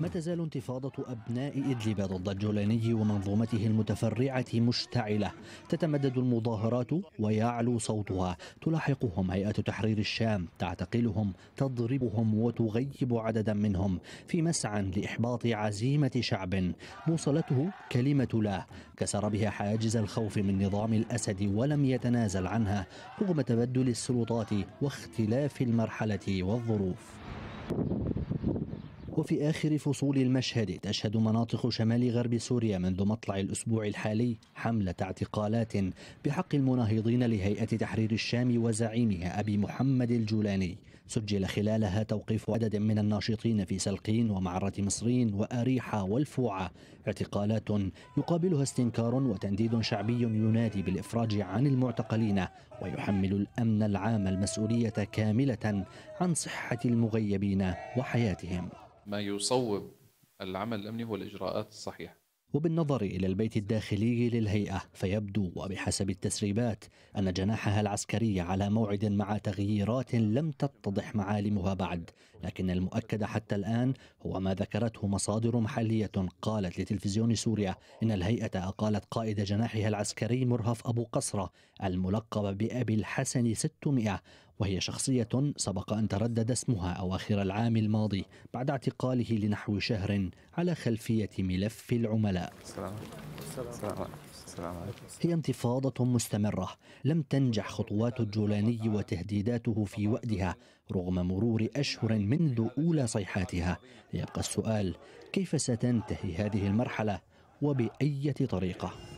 ما تزال انتفاضة أبناء إدلب ضد الجولاني ومنظومته المتفرعة مشتعلة تتمدد المظاهرات ويعلو صوتها تلاحقهم هيئة تحرير الشام تعتقلهم تضربهم وتغيب عددا منهم في مسعى لإحباط عزيمة شعب موصلته كلمة لا كسر بها حاجز الخوف من نظام الأسد ولم يتنازل عنها رغم تبدل السلطات واختلاف المرحلة والظروف وفي آخر فصول المشهد تشهد مناطق شمال غرب سوريا منذ مطلع الأسبوع الحالي حملة اعتقالات بحق المناهضين لهيئة تحرير الشام وزعيمها أبي محمد الجولاني سجل خلالها توقيف عدد من الناشطين في سلقين ومعرة مصرين وأريحة والفوعة اعتقالات يقابلها استنكار وتنديد شعبي ينادي بالإفراج عن المعتقلين ويحمل الأمن العام المسؤولية كاملة عن صحة المغيبين وحياتهم ما يصوب العمل الأمني هو الإجراءات الصحيحة وبالنظر إلى البيت الداخلي للهيئة فيبدو وبحسب التسريبات أن جناحها العسكري على موعد مع تغييرات لم تتضح معالمها بعد لكن المؤكد حتى الآن هو ما ذكرته مصادر محلية قالت لتلفزيون سوريا إن الهيئة أقالت قائد جناحها العسكري مرهف أبو قصرة الملقب بأبي الحسن 600 وهي شخصية سبق أن تردد اسمها أواخر العام الماضي بعد اعتقاله لنحو شهر على خلفية ملف العملاء السلام. السلام. السلام. هي انتفاضة مستمرة لم تنجح خطوات الجولاني وتهديداته في وأدها رغم مرور أشهر منذ أولى صيحاتها يبقى السؤال كيف ستنتهي هذه المرحلة وبأية طريقة